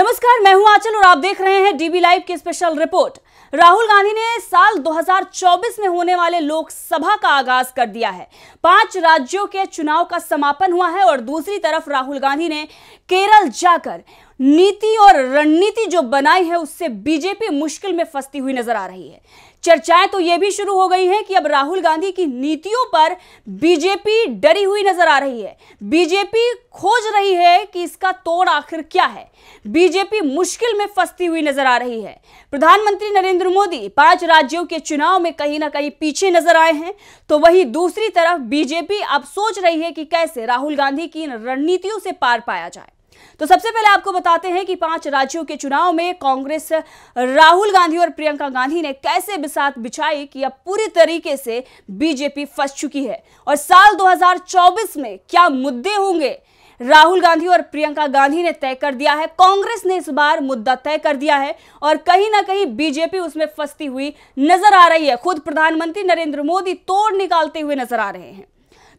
नमस्कार मैं हूं आंचल और आप देख रहे हैं डीबी लाइव की स्पेशल रिपोर्ट राहुल गांधी ने साल 2024 में होने वाले लोकसभा का आगाज कर दिया है पांच राज्यों के चुनाव का समापन हुआ है और दूसरी तरफ राहुल गांधी ने केरल जाकर नीति और रणनीति जो बनाई है उससे बीजेपी मुश्किल में फंसती हुई नजर आ रही है चर्चाएं तो यह भी शुरू हो गई हैं कि अब राहुल गांधी की नीतियों पर बीजेपी डरी हुई नजर आ रही है बीजेपी खोज रही है कि इसका तोड़ आखिर क्या है बीजेपी मुश्किल में फंसती हुई नजर आ रही है प्रधानमंत्री नरेंद्र नरेंद्र मोदी पांच राज्यों के चुनाव में कहीं ना कहीं पीछे नजर आए हैं तो वहीं दूसरी तरफ बीजेपी अब सोच रही है कि कैसे राहुल गांधी की रणनीतियों से पार पाया जाए तो सबसे पहले आपको बताते हैं कि पांच राज्यों के चुनाव में कांग्रेस राहुल गांधी और प्रियंका गांधी ने कैसे बिसात बिछाई कि अब पूरी तरीके से बीजेपी फंस चुकी है और साल 2024 में क्या मुद्दे होंगे राहुल गांधी और प्रियंका गांधी ने तय कर दिया है कांग्रेस ने इस बार मुद्दा तय कर दिया है और कहीं ना कहीं बीजेपी उसमें फंसती हुई नजर आ रही है खुद प्रधानमंत्री नरेंद्र मोदी तोड़ निकालते हुए नजर आ रहे हैं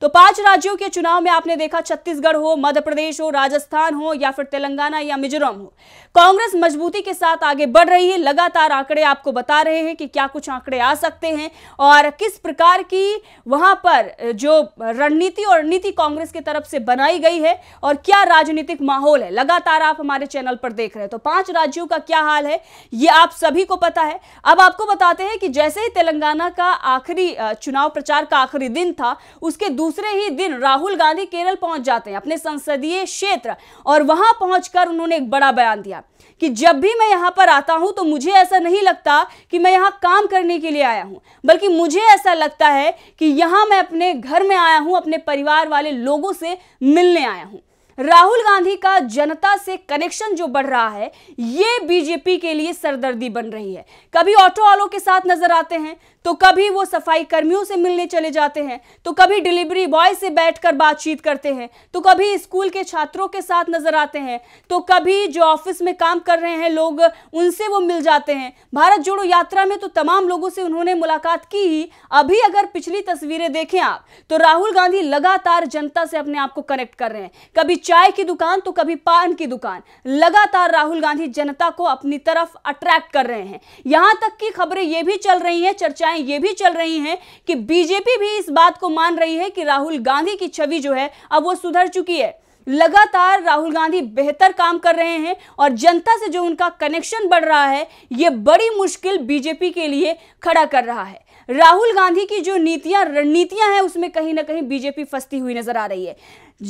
तो पांच राज्यों के चुनाव में आपने देखा छत्तीसगढ़ हो मध्य प्रदेश हो राजस्थान हो या फिर तेलंगाना या मिजोरम हो कांग्रेस मजबूती के साथ आगे बढ़ रही है लगातार आंकड़े आपको बता रहे हैं कि क्या कुछ आंकड़े आ सकते हैं और किस प्रकार की वहां पर जो रणनीति और नीति कांग्रेस की तरफ से बनाई गई है और क्या राजनीतिक माहौल है लगातार आप हमारे चैनल पर देख रहे हैं तो पांच राज्यों का क्या हाल है ये आप सभी को पता है अब आपको बताते हैं कि जैसे ही तेलंगाना का आखिरी चुनाव प्रचार का आखिरी दिन था उसके दूसरे दूसरे ही दिन राहुल गांधी केरल पहुंच जाते हैं अपने संसदीय क्षेत्र और वहां पहुंचकर उन्होंने एक बड़ा बयान दिया कि जब भी मैं यहां पर आता हूं तो मुझे ऐसा नहीं लगता कि मैं यहां काम करने के लिए आया हूं बल्कि मुझे ऐसा लगता है कि यहां मैं अपने घर में आया हूं अपने परिवार वाले लोगों से मिलने आया हूं राहुल गांधी का जनता से कनेक्शन जो बढ़ रहा है ये बीजेपी के लिए सरदर्दी बन रही है कभी ऑटो वालों के साथ नजर आते हैं तो कभी वो सफाई कर्मियों से मिलने चले जाते हैं तो कभी डिलीवरी बॉय से बैठकर बातचीत करते हैं तो कभी स्कूल के छात्रों के साथ नजर आते हैं तो कभी जो ऑफिस में काम कर रहे हैं लोग उनसे वो मिल जाते हैं भारत जोड़ो यात्रा में तो तमाम लोगों से उन्होंने मुलाकात की ही अभी अगर पिछली तस्वीरें देखें आप तो राहुल गांधी लगातार जनता से अपने आप को कनेक्ट कर रहे हैं कभी चाय की दुकान तो कभी पान की दुकान लगातार राहुल गांधी जनता को अपनी तरफ अट्रैक्ट कर रहे हैं यहां तक की खबरें ये भी चल रही हैं चर्चा चर्चाएं ये भी चल रही हैं कि बीजेपी भी इस बात को मान रही है कि राहुल गांधी की छवि जो है अब वो सुधर चुकी है लगातार राहुल गांधी बेहतर काम कर रहे हैं और जनता से जो उनका कनेक्शन बढ़ रहा है ये बड़ी मुश्किल बीजेपी के लिए खड़ा कर रहा है राहुल गांधी की जो नीतियां रणनीतियां हैं उसमें कहीं ना कहीं बीजेपी फंसती हुई नजर आ रही है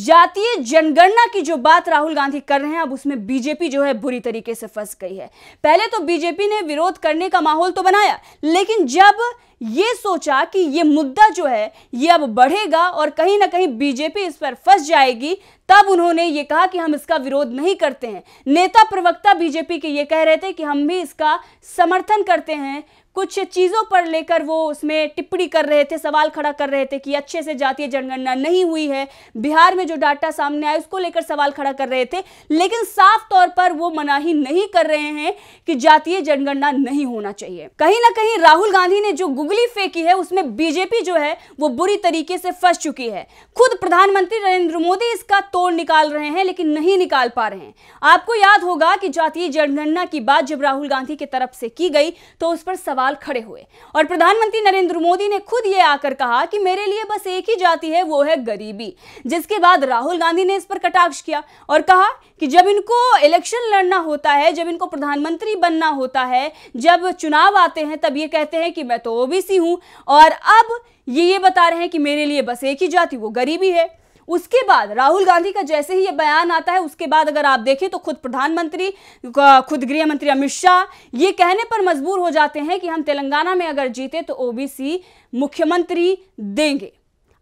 जातीय जनगणना की जो बात राहुल गांधी कर रहे हैं अब उसमें बीजेपी जो है बुरी तरीके से फंस गई है पहले तो बीजेपी ने विरोध करने का माहौल तो बनाया लेकिन जब ये सोचा कि ये मुद्दा जो है ये अब बढ़ेगा और कहीं ना कहीं बीजेपी इस पर फंस जाएगी तब उन्होंने ये कहा कि हम इसका विरोध नहीं करते हैं नेता प्रवक्ता बीजेपी के ये कह रहे थे कि हम भी इसका समर्थन करते हैं कुछ चीज़ों पर लेकर वो उसमें टिप्पणी कर रहे थे सवाल खड़ा कर रहे थे कि अच्छे से जातीय जनगणना नहीं हुई है बिहार में जो डाटा सामने आया उसको लेकर सवाल खड़ा कर रहे थे लेकिन साफ तौर पर वो मनाही नहीं कर रहे हैं कि जातीय जनगणना नहीं होना चाहिए कहीं ना कहीं राहुल गांधी ने जो गूगल उंगली फेंकी है उसमें बीजेपी जो है वो बुरी तरीके से फंस चुकी है खुद प्रधानमंत्री नरेंद्र मोदी इसका तोड़ निकाल रहे हैं लेकिन नहीं निकाल पा रहे हैं आपको याद होगा कि जातीय जनगणना की बात जब राहुल गांधी की तरफ से की गई तो उस पर सवाल खड़े हुए और प्रधानमंत्री नरेंद्र मोदी ने खुद ये आकर कहा कि मेरे लिए बस एक ही जाति है वो है गरीबी जिसके बाद राहुल गांधी ने इस पर कटाक्ष किया और कहा कि जब इनको इलेक्शन लड़ना होता है जब इनको प्रधानमंत्री बनना होता है जब चुनाव आते हैं तब ये कहते हैं कि मैं तो ओबीसी ओबीसी हूँ और अब ये ये बता रहे हैं कि मेरे लिए बस एक ही जाति वो गरीबी है उसके बाद राहुल गांधी का जैसे ही ये बयान आता है उसके बाद अगर आप देखें तो खुद प्रधानमंत्री खुद गृह मंत्री अमित शाह ये कहने पर मजबूर हो जाते हैं कि हम तेलंगाना में अगर जीते तो ओबीसी मुख्यमंत्री देंगे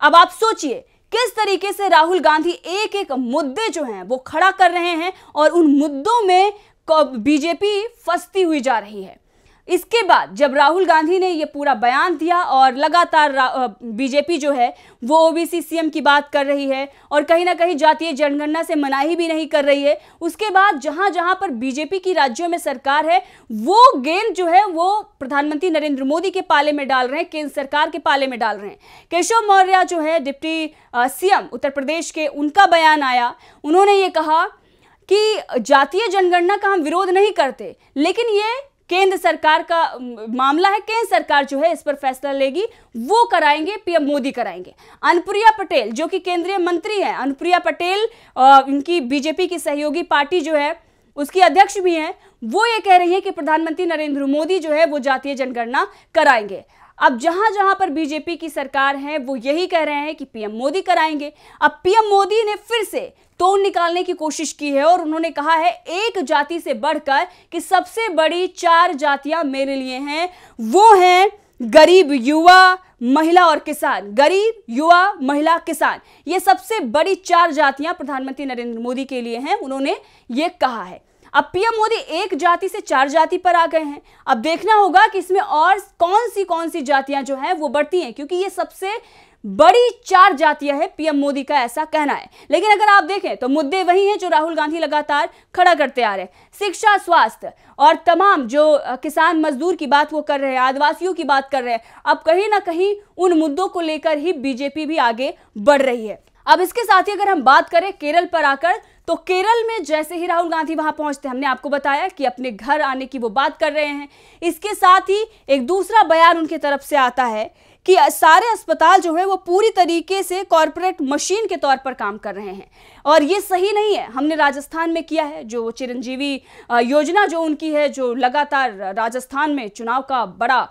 अब आप सोचिए किस तरीके से राहुल गांधी एक एक मुद्दे जो हैं वो खड़ा कर रहे हैं और उन मुद्दों में बीजेपी फंसती हुई जा रही है इसके बाद जब राहुल गांधी ने ये पूरा बयान दिया और लगातार बीजेपी जो है वो ओबीसी सीएम की बात कर रही है और कहीं ना कहीं जातीय जनगणना से मनाही भी नहीं कर रही है उसके बाद जहां जहां पर बीजेपी की राज्यों में सरकार है वो गेंद जो है वो प्रधानमंत्री नरेंद्र मोदी के पाले में डाल रहे हैं केंद्र सरकार के पाले में डाल रहे हैं केशव मौर्य जो है डिप्टी सीएम उत्तर प्रदेश के उनका बयान आया उन्होंने ये कहा कि जातीय जनगणना का हम विरोध नहीं करते लेकिन ये केंद्र सरकार का मामला है केंद्र सरकार जो है इस पर फैसला लेगी वो कराएंगे पीएम मोदी कराएंगे अनुप्रिया पटेल जो कि केंद्रीय मंत्री हैं अनुप्रिया पटेल इनकी बीजेपी की सहयोगी पार्टी जो है उसकी अध्यक्ष भी हैं वो ये कह रही है कि प्रधानमंत्री नरेंद्र मोदी जो है वो जातीय जनगणना कराएंगे अब जहां जहां पर बीजेपी की सरकार है वो यही कह रहे हैं कि पीएम मोदी कराएंगे अब पीएम मोदी ने फिर से तोड़ निकालने की कोशिश की है और उन्होंने कहा है एक जाति से बढ़कर कि सबसे बड़ी चार जातियां मेरे लिए हैं वो हैं गरीब युवा महिला और किसान गरीब युवा महिला किसान ये सबसे बड़ी चार जातियां प्रधानमंत्री नरेंद्र मोदी के लिए हैं उन्होंने ये कहा है अब पीएम मोदी एक जाति से चार जाति पर आ गए हैं अब देखना होगा कि इसमें और कौन सी कौन सी जातियां जो हैं वो बढ़ती हैं क्योंकि ये सबसे बड़ी चार जातीय है पीएम मोदी का ऐसा कहना है लेकिन अगर आप देखें तो मुद्दे वही हैं जो राहुल गांधी लगातार खड़ा करते आ रहे हैं शिक्षा स्वास्थ्य और तमाम जो किसान मजदूर की बात वो कर रहे हैं आदिवासियों की बात कर रहे हैं अब कहीं ना कहीं उन मुद्दों को लेकर ही बीजेपी भी आगे बढ़ रही है अब इसके साथ ही अगर हम बात करें केरल पर आकर तो केरल में जैसे ही राहुल गांधी वहां पहुंचते हमने आपको बताया कि अपने घर आने की वो बात कर रहे हैं इसके साथ ही एक दूसरा बयान उनके तरफ से आता है कि सारे अस्पताल जो है वो पूरी तरीके से कॉरपोरेट मशीन के तौर पर काम कर रहे हैं और ये सही नहीं है हमने राजस्थान में किया है जो चिरंजीवी योजना जो उनकी है जो लगातार राजस्थान में चुनाव का बड़ा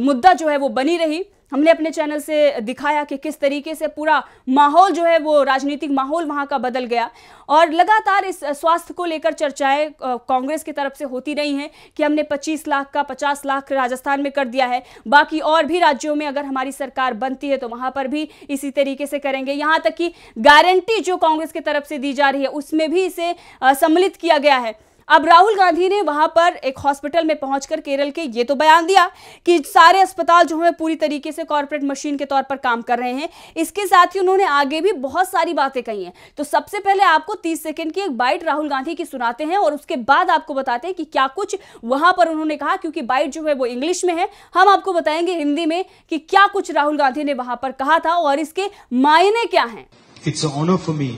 मुद्दा जो है वो बनी रही हमने अपने चैनल से दिखाया कि किस तरीके से पूरा माहौल जो है वो राजनीतिक माहौल वहाँ का बदल गया और लगातार इस स्वास्थ्य को लेकर चर्चाएं कांग्रेस की तरफ से होती रही हैं कि हमने 25 लाख का 50 लाख राजस्थान में कर दिया है बाकी और भी राज्यों में अगर हमारी सरकार बनती है तो वहाँ पर भी इसी तरीके से करेंगे यहाँ तक कि गारंटी जो कांग्रेस की तरफ से दी जा रही है उसमें भी इसे सम्मिलित किया गया है अब राहुल गांधी ने वहां पर एक हॉस्पिटल में पहुंचकर केरल के ये तो बयान दिया कि सारे अस्पताल जो है पूरी तरीके से कॉरपोरेट मशीन के तौर पर काम कर रहे हैं इसके साथ ही उन्होंने आगे भी बहुत सारी बातें कही हैं तो सबसे पहले आपको तीस सेकेंड की एक बाइट राहुल गांधी की सुनाते हैं और उसके बाद आपको बताते हैं कि क्या कुछ वहां पर उन्होंने कहा क्योंकि बाइट जो है वो इंग्लिश में है हम आपको बताएंगे हिंदी में कि क्या कुछ राहुल गांधी ने वहां पर कहा था और इसके मायने क्या है it's honour for me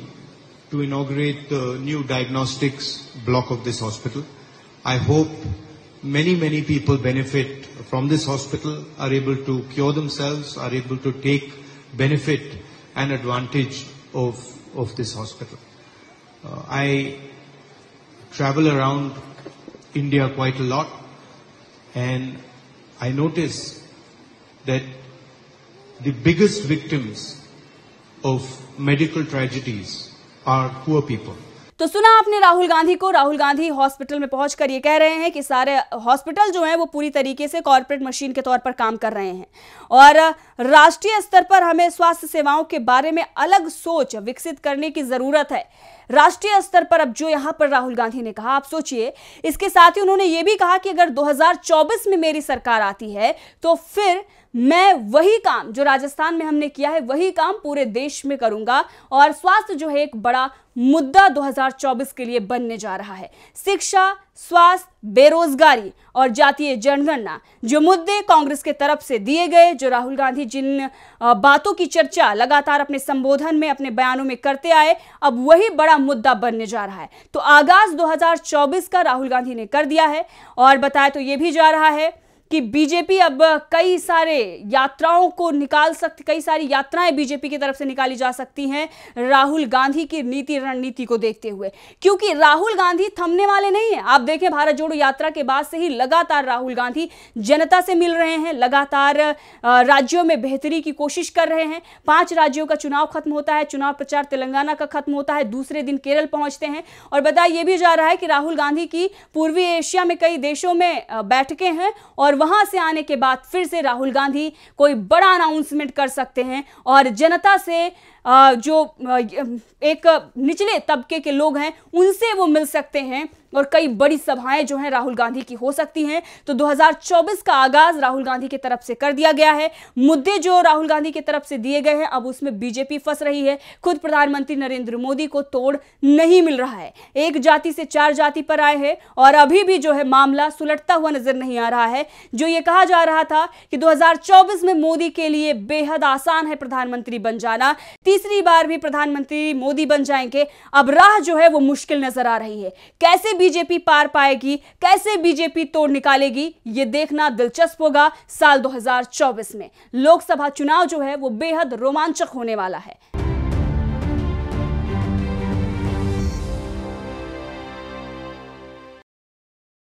to inaugurate the new diagnostics block of this hospital. I hope many, many people benefit from this hospital, are able to cure themselves, are able to take benefit and advantage of, of this hospital. Uh, I travel around India quite a lot and I notice that the biggest victims of medical tragedies are poor people. तो सुना आपने राहुल गांधी को Rahul Gandhi hospital में पहुंचकर ये कह रहे हैं कि सारे हॉस्पिटल जो हैं वो पूरी तरीके से कॉरपोरेट मशीन के तौर पर काम कर रहे हैं और राष्ट्रीय स्तर पर हमें स्वास्थ्य सेवाओं के बारे में अलग सोच विकसित करने की ज़रूरत है राष्ट्रीय स्तर पर अब जो यहां पर राहुल गांधी ने कहा आप सोचिए इसके साथ ही उन्होंने ये भी कहा कि अगर 2024 में मेरी सरकार आती है तो फिर मैं वही काम जो राजस्थान में हमने किया है वही काम पूरे देश में करूंगा और स्वास्थ्य जो है एक बड़ा मुद्दा 2024 के लिए बनने जा रहा है शिक्षा स्वास्थ्य बेरोजगारी और जातीय जनगणना जो मुद्दे कांग्रेस के तरफ से दिए गए जो राहुल गांधी जिन बातों की चर्चा लगातार अपने संबोधन में अपने बयानों में करते आए अब वही बड़ा मुद्दा बनने जा रहा है तो आगाज 2024 का राहुल गांधी ने कर दिया है और बताया तो ये भी जा रहा है कि बीजेपी अब कई सारे यात्राओं को निकाल सकती कई सारी यात्राएं बीजेपी की तरफ से निकाली जा सकती हैं राहुल गांधी की नीति रणनीति को देखते हुए क्योंकि राहुल गांधी थमने वाले नहीं हैं आप देखें भारत जोड़ो यात्रा के बाद से ही लगातार राहुल गांधी जनता से मिल रहे हैं लगातार राज्यों में बेहतरी की कोशिश कर रहे हैं पांच राज्यों का चुनाव खत्म होता है चुनाव प्रचार तेलंगाना का खत्म होता है दूसरे दिन केरल पहुंचते हैं और बताया यह भी जा रहा है कि राहुल गांधी की पूर्वी एशिया में कई देशों में बैठकें हैं और वहां से आने के बाद फिर से राहुल गांधी कोई बड़ा अनाउंसमेंट कर सकते हैं और जनता से जो एक निचले तबके के लोग हैं उनसे वो मिल सकते हैं और कई बड़ी सभाएं जो हैं राहुल गांधी की हो सकती हैं तो 2024 का आगाज राहुल गांधी की तरफ से कर दिया गया है मुद्दे जो राहुल गांधी की तरफ से दिए गए हैं अब उसमें बीजेपी फंस रही है खुद प्रधानमंत्री नरेंद्र मोदी को तोड़ नहीं मिल रहा है एक जाति से चार जाति पर आए हैं और अभी भी जो है मामला सुलटता हुआ नजर नहीं आ रहा है जो ये कहा जा रहा था कि दो में मोदी के लिए बेहद आसान है प्रधानमंत्री बन जाना तीसरी बार भी प्रधानमंत्री मोदी बन जाएंगे अब राह जो है वो मुश्किल नजर आ रही है कैसे बीजेपी पार पाएगी कैसे बीजेपी तोड़ निकालेगी ये देखना दिलचस्प होगा साल 2024 में लोकसभा चुनाव जो है वो बेहद रोमांचक होने वाला है